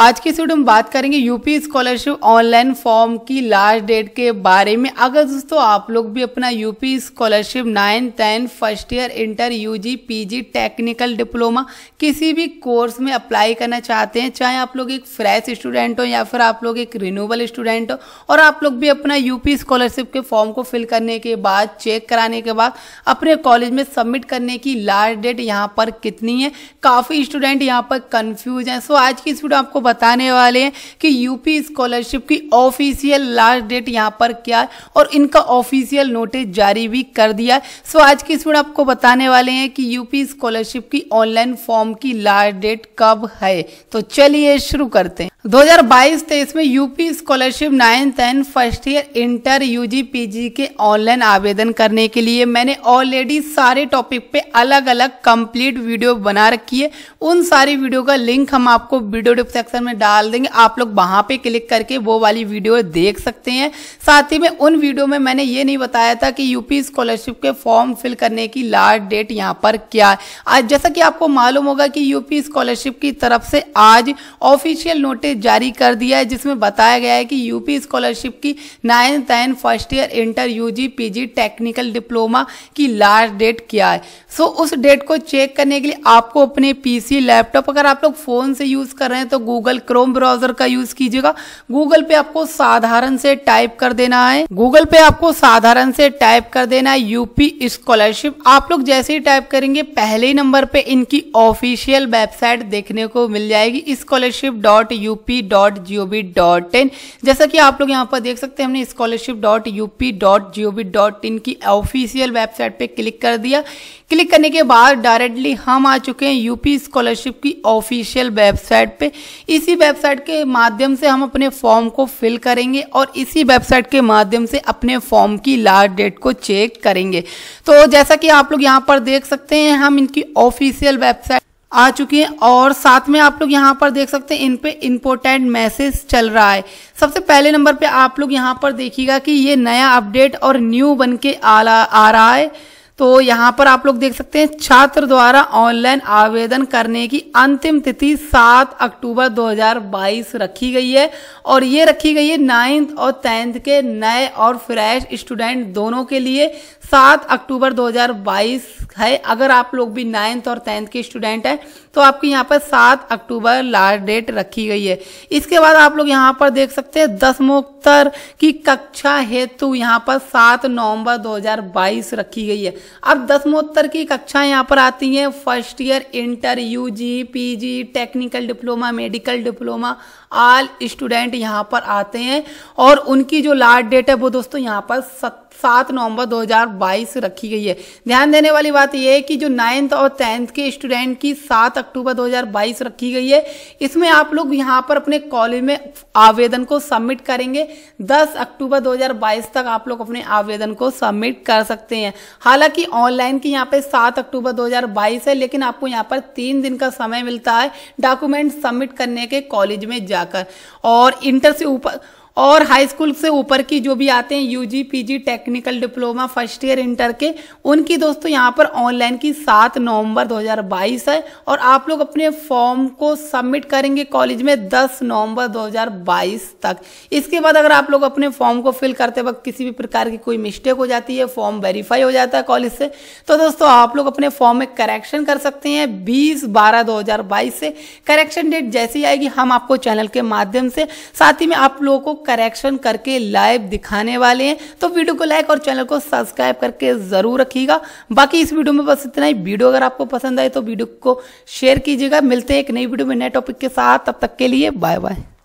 आज की इस वीडियो में बात करेंगे यूपी स्कॉलरशिप ऑनलाइन फॉर्म की लास्ट डेट के बारे में अगर दोस्तों आप लोग भी अपना UP scholarship nine ten first year inter UG PG technical diploma किसी भी कोर्स में अप्लाई करना चाहते हैं चाहे आप लोग एक फ्रेश स्टूडेंट हो या फिर आप लोग एक रिन्यूबल स्टूडेंट हो और आप लोग भी अपना यूपी स्कॉलरशिप के फॉर्म को फिल करने के बाद चेक कराने के बाद अपने कॉलेज में सबमिट करने की लास्ट डेट यहाँ पर कितनी है काफ़ी स्टूडेंट यहाँ पर कन्फ्यूज हैं सो आज की इस वीडियो आपको बताने वाले हैं कि यूपी स्कॉलरशिप की ऑफिशियल लास्ट डेट यहाँ पर क्या है और इनका ऑफिशियल नोटिस जारी भी कर दिया है सो आज की इसमें आपको बताने वाले हैं कि यूपी स्कॉलरशिप की ऑनलाइन फॉर्म की लास्ट डेट कब है तो चलिए शुरू करते हैं 2022-23 हजार में UP scholarship ninth and first year inter UG PG के ऑनलाइन आवेदन करने के लिए मैंने ऑलरेडी सारे टॉपिक पे अलग अलग कंप्लीट वीडियो बना रखी है उन सारी वीडियो का लिंक हम आपको वीडियो डिस्क्रिप्शन डिस्क्रिप्शन में डाल देंगे आप लोग वहाँ पे क्लिक करके वो वाली वीडियो देख सकते हैं साथ ही में उन वीडियो में मैंने ये नहीं बताया था कि यूपी स्कॉलरशिप के फॉर्म फिल करने की लास्ट डेट यहाँ पर क्या है आज जैसा कि आपको मालूम होगा कि यूपी स्कॉलरशिप की तरफ से आज ऑफिशियल नोटिस जारी कर दिया है जिसमें बताया गया है कि यूपी स्कॉलरशिप की nine ten first year inter U PG technical diploma की लास्ट डेट क्या है सो उस डेट को चेक करने के लिए आपको अपने पीसी लैपटॉप अगर आप लोग फ़ोन से यूज़ कर रहे हैं तो गूगल गूगल क्रोम ब्राउजर का यूज कीजिएगा गूगल पे आपको साधारण से टाइप कर देना है गूगल पे आपको साधारण से टाइप कर देना है यूपी स्कॉलरशिप आप लोग जैसे ही टाइप करेंगे पहले नंबर पे इनकी ऑफिशियल वेबसाइट देखने को मिल जाएगी scholarship dot UP dot G O V dot in जैसा कि आप लोग यहाँ पर देख सकते हैं हमने scholarship dot UP dot G O V dot in की ऑफिशियल वेबसाइट पे क्लिक कर दिया क्लिक करने के बाद डायरेक्टली हम आ चुके हैं यूपी स्कॉलरशिप की ऑफिशियल वेबसाइट पे इसी वेबसाइट के माध्यम से हम अपने फॉर्म को फिल करेंगे और इसी वेबसाइट के माध्यम से अपने फॉर्म की लास्ट डेट को चेक करेंगे तो जैसा कि आप लोग यहाँ पर देख सकते हैं हम इनकी ऑफिशियल वेबसाइट आ चुकी हैं और साथ में आप लोग यहाँ पर देख सकते हैं इन पे इम्पोर्टेंट मैसेज चल रहा है सबसे पहले नंबर पे आप लोग यहाँ पर देखिएगा कि ये नया अपडेट और न्यू बन के आ रहा है तो यहाँ पर आप लोग देख सकते हैं छात्र द्वारा ऑनलाइन आवेदन करने की अंतिम तिथि 7 अक्टूबर 2022 रखी गई है और ये रखी गई है नाइन्थ और टेंथ के नए और फ्रेश स्टूडेंट दोनों के लिए 7 अक्टूबर 2022 है अगर आप लोग भी नाइन्थ और टेंथ के स्टूडेंट हैं तो आपकी यहाँ पर 7 अक्टूबर लास्ट डेट रखी गई है इसके बाद आप लोग यहाँ पर देख सकते हैं दसमोत्तर की कक्षा हेतु यहाँ पर सात नवम्बर दो रखी गई है अब दसमोत्तर की कक्षाएं यहाँ पर आती हैं first year inter UG PG technical diploma medical diploma all student यहाँ पर आते हैं और उनकी जो लास्ट डेट है वो दोस्तों यहाँ पर सात नवंबर 2022 रखी गई है ध्यान देने वाली बात यह है कि जो नाइन्थ और टेंथ के स्टूडेंट की सात अक्टूबर 2022 रखी गई है इसमें आप लोग यहाँ पर अपने कॉलेज में आवेदन को सबमिट करेंगे 10 अक्टूबर 2022 तक आप लोग अपने आवेदन को सबमिट कर सकते हैं हालांकि कि ऑनलाइन की यहाँ पे सात अक्टूबर 2022 है लेकिन आपको यहाँ पर तीन दिन का समय मिलता है डॉक्यूमेंट सबमिट करने के कॉलेज में जाकर और इंटर से ऊपर और हाई स्कूल से ऊपर की जो भी आते हैं UG PG technical diploma first year inter के उनकी दोस्तों यहाँ पर ऑनलाइन की सात नवंबर 2022 है और आप लोग अपने फॉर्म को सबमिट करेंगे कॉलेज में 10 नवंबर 2022 तक इसके बाद अगर आप लोग अपने फॉर्म को फिल करते वक्त किसी भी प्रकार की कोई मिस्टेक हो जाती है फॉर्म वेरीफाई हो जाता है कॉलेज से तो दोस्तों आप लोग अपने फॉर्म में करेक्शन कर सकते हैं बीस बारह दो से करेक्शन डेट जैसी आएगी हम आपको चैनल के माध्यम से साथ ही में आप लोगों को करेक्शन करके लाइव दिखाने वाले हैं तो वीडियो को लाइक और चैनल को सब्सक्राइब करके ज़रूर रखिएगा बाकी इस वीडियो में बस इतना ही वीडियो अगर आपको पसंद आए तो वीडियो को शेयर कीजिएगा मिलते हैं एक नई वीडियो में नए टॉपिक के साथ तब तक के लिए बाय बाय